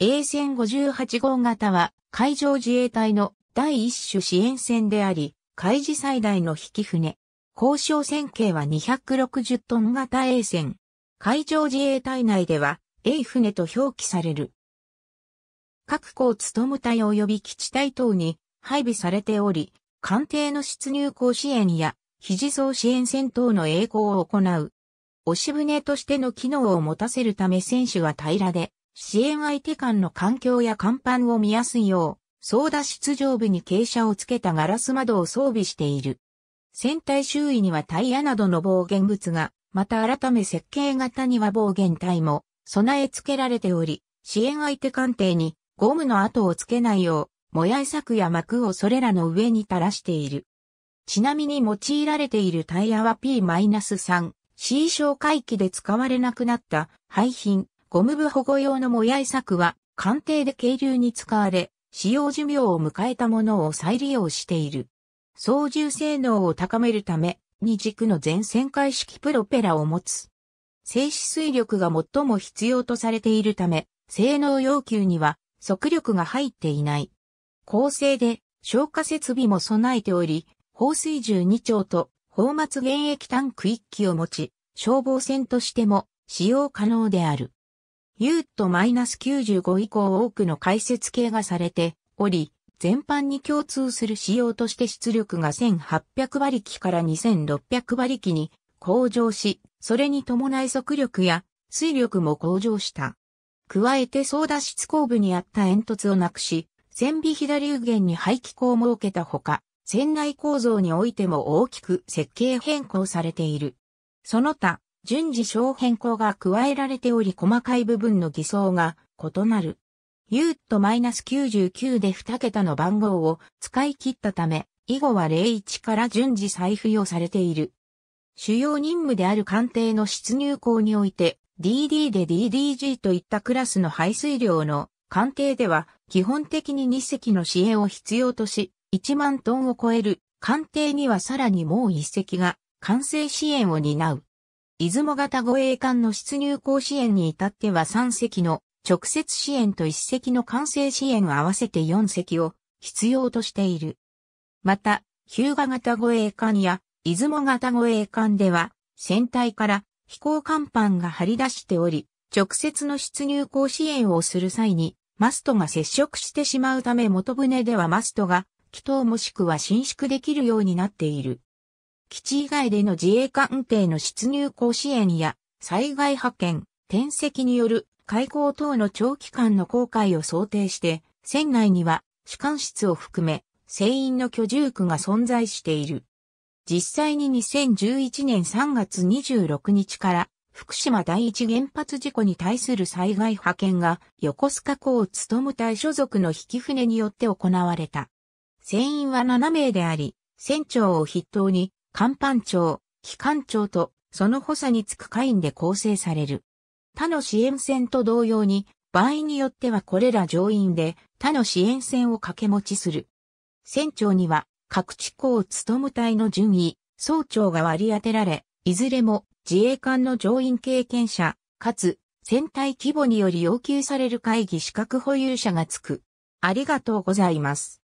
A 戦58号型は海上自衛隊の第一種支援船であり、海事最大の引き船。交渉船径は260トン型 A 船。海上自衛隊内では A 船と表記される。各港務隊及び基地隊等に配備されており、艦艇の出入港支援や肘自支援船等の栄光を行う。押し船としての機能を持たせるため船首は平らで、支援相手間の環境や甲板を見やすいよう、操舵出場部に傾斜をつけたガラス窓を装備している。船体周囲にはタイヤなどの防舷物が、また改め設計型には防舷体も備え付けられており、支援相手艦艇にゴムの跡をつけないよう、もやい柵や膜をそれらの上に垂らしている。ちなみに用いられているタイヤは P-3C 小回帰で使われなくなった廃品ゴム部保護用の模やい柵は、官邸で渓流に使われ、使用寿命を迎えたものを再利用している。操縦性能を高めるため、二軸の全旋回式プロペラを持つ。静止水力が最も必要とされているため、性能要求には速力が入っていない。構成で消火設備も備えており、放水銃2丁と放末現役タンク1機を持ち、消防船としても使用可能である。ユート -95 以降多くの解説系がされており、全般に共通する仕様として出力が1800馬力から2600馬力に向上し、それに伴い速力や水力も向上した。加えて操舵室後部にあった煙突をなくし、船尾左右舷に排気口を設けたほか、船内構造においても大きく設計変更されている。その他、順次小変更が加えられており細かい部分の偽装が異なる。イナス -99 で2桁の番号を使い切ったため、以後は01から順次再付与されている。主要任務である艦艇の出入港において、DD で DDG といったクラスの排水量の艦艇では、基本的に2隻の支援を必要とし、1万トンを超える艦艇にはさらにもう1隻が完成支援を担う。出雲型護衛艦の出入港支援に至っては3隻の直接支援と1隻の完成支援合わせて4隻を必要としている。また、ヒューガ型護衛艦や出雲型護衛艦では、船体から飛行甲板が張り出しており、直接の出入港支援をする際に、マストが接触してしまうため元船ではマストが、気筒もしくは伸縮できるようになっている。基地以外での自衛運艇の出入港支援や災害派遣、転籍による開港等の長期間の航海を想定して、船内には主管室を含め、船員の居住区が存在している。実際に2011年3月26日から福島第一原発事故に対する災害派遣が横須賀港を務む隊所属の引き船によって行われた。船員は7名であり、船長を筆頭に官班長、機関長と、その補佐につく会員で構成される。他の支援船と同様に、場合によってはこれら乗員で他の支援船を掛け持ちする。船長には各地港務む隊の順位、総長が割り当てられ、いずれも自衛官の乗員経験者、かつ船体規模により要求される会議資格保有者がつく。ありがとうございます。